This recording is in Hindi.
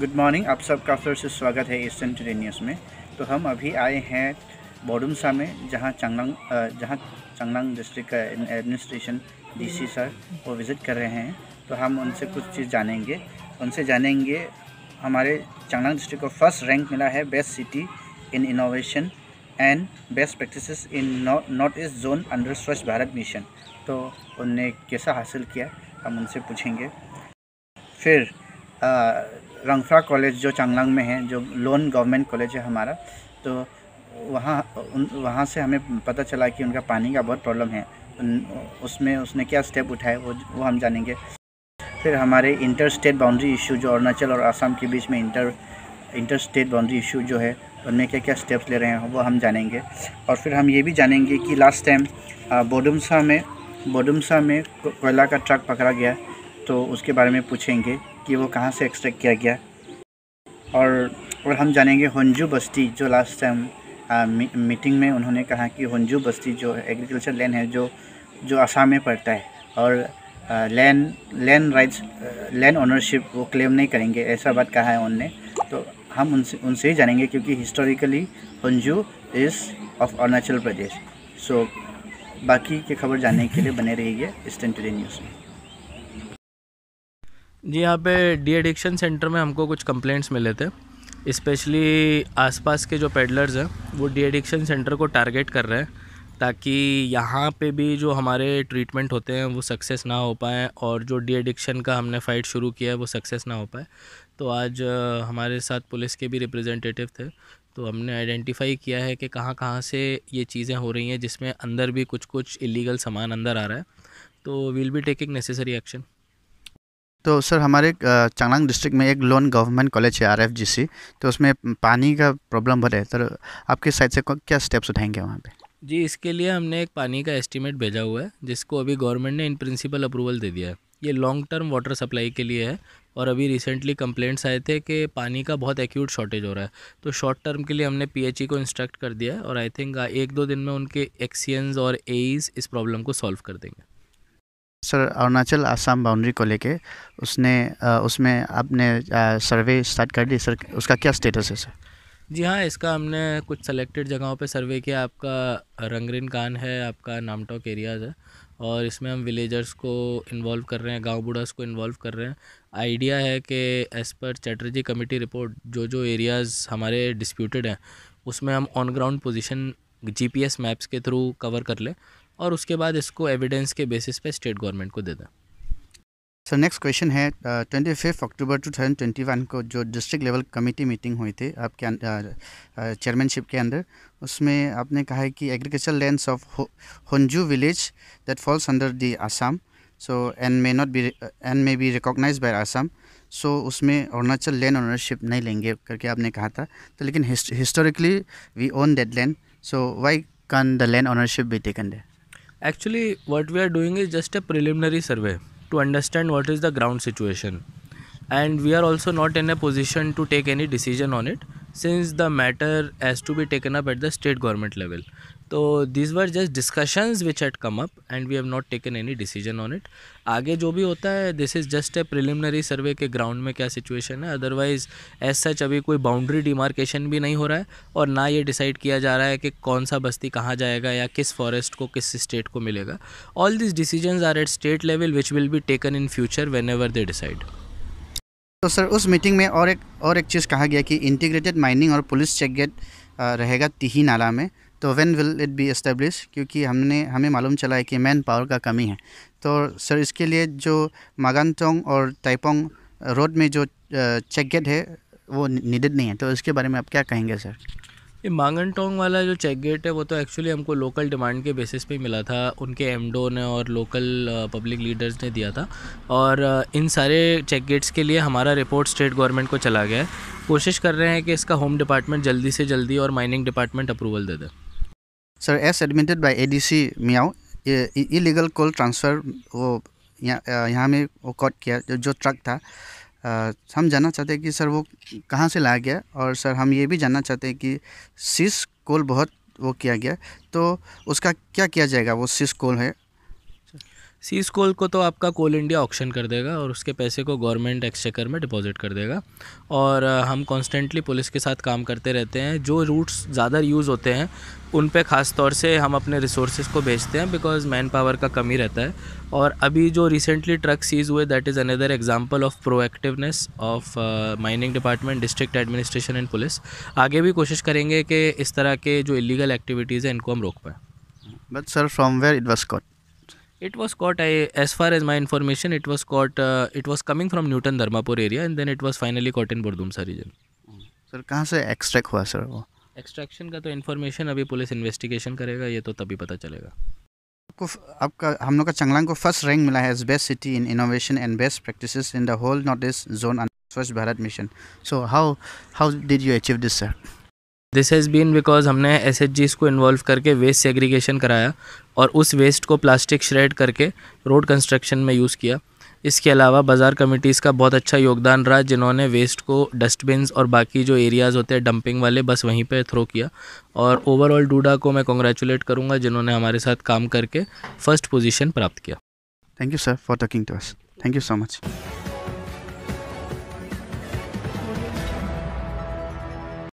गुड मॉर्निंग आप सबका फिर से स्वागत है एशियन टूडे न्यूज़ में तो हम अभी आए हैं बोडुमसा में जहाँ चंगलंग जहाँ चंगलंग डिस्ट्रिक्ट का एडमिनिस्ट्रेशन डीसी सर वो विज़िट कर रहे हैं तो हम उनसे कुछ चीज़ जानेंगे उनसे जानेंगे हमारे चंगलंग डिस्ट्रिक्ट को फर्स्ट रैंक मिला है best city in innovation and best practice in north east zone under Swachh Bharat mission तो उनने कैसा हासिल किया हम उनसे पूछेंगे फिर आ, रंगफा कॉलेज जो चांगलांग में है जो लोन गवर्नमेंट कॉलेज है हमारा तो वहाँ वहाँ से हमें पता चला कि उनका पानी का बहुत प्रॉब्लम है उसमें उसने क्या स्टेप उठाए वो वो हम जानेंगे फिर हमारे इंटर स्टेट बाउंड्री इशू जो अरुणाचल और आसाम के बीच में inter inter state boundary issue जो है उनमें क्या क्या स्टेप्स ले रहे हैं वो हम जानेंगे और फिर हम ये भी जानेंगे कि लास्ट टाइम बोडुमसा में बोडुमसा में कोयला का ट्रक पकड़ा गया तो उसके बारे में पूछेंगे कि वो कहाँ से एक्सट्रैक्ट किया गया और और हम जानेंगे होंजू बस्ती जो लास्ट टाइम मी, मीटिंग में उन्होंने कहा कि होंजू बस्ती जो एग्रीकल्चर लैंड है जो जो आसाम में पड़ता है और land land rights land ownership वो क्लेम नहीं करेंगे ऐसा बात कहा है उनने तो हम उनसे उनसे ही जानेंगे क्योंकि historically Honju is of Arunachal Pradesh so बाकी की खबर जानने के लिए बने रहिए स्टैंड टुडे न्यूज़ में जी यहाँ पे डी एडिक्शन सेंटर में हमको कुछ कंप्लेंट्स मिले थे इस्पेशली आसपास के जो पेडलर्स हैं वो डी एडिक्शन सेंटर को टारगेट कर रहे हैं ताकि यहाँ पे भी जो हमारे ट्रीटमेंट होते हैं वो सक्सेस ना हो पाए और जो डी एडिक्शन का हमने फ़ाइट शुरू किया है वो सक्सेस ना हो पाए तो आज हमारे साथ पुलिस के भी रिप्रेजेंटेटिव थे तो हमने आइडेंटिफाई किया है कि कहाँ कहाँ से ये चीज़ें हो रही हैं जिसमें अंदर भी कुछ कुछ इलीगल सामान अंदर आ रहा है तो we'll be taking necessary action तो सर हमारे चांगलांग डिस्ट्रिक्ट में एक लोन गवर्नमेंट कॉलेज है आर एफ जी सी तो उसमें पानी का प्रॉब्लम बहुत है तो आपके साइड से क्या स्टेप्स उठाएंगे वहाँ पे जी इसके लिए हमने एक पानी का एस्टिमेट भेजा हुआ है जिसको अभी गवर्नमेंट ने इन प्रिंसिपल अप्रूवल दे दिया है ये लॉन्ग टर्म वाटर सप्लाई के लिए है और अभी रिसेंटली कंप्लेंट्स आए थे कि पानी का बहुत एक्यूट शॉर्टेज हो रहा है तो शॉर्ट टर्म के लिए हमने पीएचई को इंस्ट्रक्ट कर दिया है और आई थिंक एक दो दिन में उनके एक्सियंस और एईज इस प्रॉब्लम को सॉल्व कर देंगे सर अरुणाचल आसाम बाउंड्री को लेके उसने आ, उसमें आपने आ, सर्वे स्टार्ट कर दी सर उसका क्या स्टेटस है सर जी हाँ इसका हमने कुछ सेलेक्टेड जगहों पे सर्वे किया आपका रंगरिन कान है आपका नामटोक एरियाज है और इसमें हम विलेजर्स को इन्वॉल्व कर रहे हैं गांव बूढ़ास को इन्वॉल्व कर रहे हैं आइडिया है कि as per Chatterjee committee report जो जो एरियाज़ हमारे डिस्प्यूटेड हैं उसमें हम on ground position G maps के थ्रू कवर कर लें और उसके बाद इसको एविडेंस के बेसिस पे स्टेट गवर्नमेंट को दे दें सर नेक्स्ट क्वेश्चन है twenty fifth October two thousand twenty one को जो डिस्ट्रिक्ट लेवल कमेटी मीटिंग हुई थी आपके चेयरमैनशिप अं, uh, uh, के अंदर उसमें आपने कहा है कि agriculture lands of Honju village that falls under the Assam so and may not be and may be recognise by Assam so उसमें अरुणाचल लैंड ओनरशिप नहीं लेंगे करके आपने कहा था तो लेकिन historically we own that land so why can the land ownership be taken they Actually, what we are doing is just a preliminary survey to understand what is the ground situation. And we are also not in a position to take any decision on it since the matter has to be taken up at the state government level. तो this were just discussions which had come up and we have not taken any decision on it आगे जो भी होता है this is just a preliminary survey के ग्राउंड में क्या सिचुएशन है अदरवाइज एज सच अभी कोई बाउंड्री डिमार्केशन भी नहीं हो रहा है और ना ये डिसाइड किया जा रहा है कि कौन सा बस्ती कहाँ जाएगा या किस फॉरेस्ट को किस स्टेट को मिलेगा all this decision are at state level which will be taken in future whenever they decide तो सर उस मीटिंग में और एक और एक चीज़ कहा गया कि इंटीग्रेटेड माइनिंग और पुलिस चेक गेट रहेगा तिही नाला में तो when will it be establish क्योंकि हमने हमें मालूम चला है कि मैन पावर का कमी है तो सर इसके लिए जो मागानतोंग और टाइपोंग रोड में जो चेक गेट है वो नीडेड नहीं है तो इसके बारे में आप क्या कहेंगे सर ये मांगन टोंग वाला जो चेक गेट है वो तो एक्चुअली हमको लोकल डिमांड के बेसिस पे मिला था उनके एमडो ने और लोकल पब्लिक लीडर्स ने दिया था और इन सारे चेक गेट्स के लिए हमारा रिपोर्ट स्टेट गवर्नमेंट को चला गया है कोशिश कर रहे हैं कि इसका होम डिपार्टमेंट जल्दी से जल्दी और माइनिंग डिपार्टमेंट अप्रूवल दे दें Sir, as admitted by ADC Miao illegal coal transfer वो यहाँ में वो कॉट किया जो, जो ट्रक था आ, हम जानना चाहते हैं कि सर वो कहाँ से लाया गया और सर हम ये भी जानना चाहते हैं कि सिस कोल बहुत वो किया गया तो उसका क्या किया जाएगा वो सिस कोल है सीज कोल को तो आपका कोल इंडिया ऑक्शन कर देगा और उसके पैसे को गवर्नमेंट एक्सचेकर में डिपॉजिट कर देगा और हम कॉन्स्टेंटली पुलिस के साथ काम करते रहते हैं जो रूट्स ज़्यादा यूज़ होते हैं उन पे ख़ास तौर से हम अपने रिसोर्सेज को भेजते हैं बिकॉज मैन पावर का कमी रहता है और अभी जो रिसेंटली ट्रक सीज हुए that is another example of proactiveness of mining department district administration and police आगे भी कोशिश करेंगे कि इस तरह के जो इलीगल एक्टिविटीज़ हैं इनको हम रोक पाएँ but sir from where it was caught it was caught I, as far as my information it was caught uh, it was coming from newton dharmapur area and then it was finally caught in burdumsa region सर कहाँ से एक्सट्रैक्ट हुआ सर वो एक्सट्रैक्शन का तो इन्फॉर्मेशन अभी पुलिस इन्वेस्टिगेशन करेगा ये तो तभी पता चलेगा आपको आपका हम लोग का चंगलांग को फर्स्ट रैंक मिला है as best city in innovation and best practice in the whole north east zone Swachh Bharat Mission so how how did you achieve this sir this has been because हमने एस एच को इन्वॉल्व करके वेस्ट सेग्रीगेशन कराया और उस वेस्ट को प्लास्टिक श्रेड करके रोड कंस्ट्रक्शन में यूज़ किया इसके अलावा बाज़ार कमिटीज़ का बहुत अच्छा योगदान रहा जिन्होंने वेस्ट को डस्टबिन और बाकी जो एरियाज़ होते हैं डंपिंग वाले बस वहीं पे थ्रो किया और ओवरऑल डूडा को मैं कॉन्ग्रेचुलेट करूँगा जिन्होंने हमारे साथ काम करके फर्स्ट पोजीशन प्राप्त किया thank you sir for talking to us thank you so much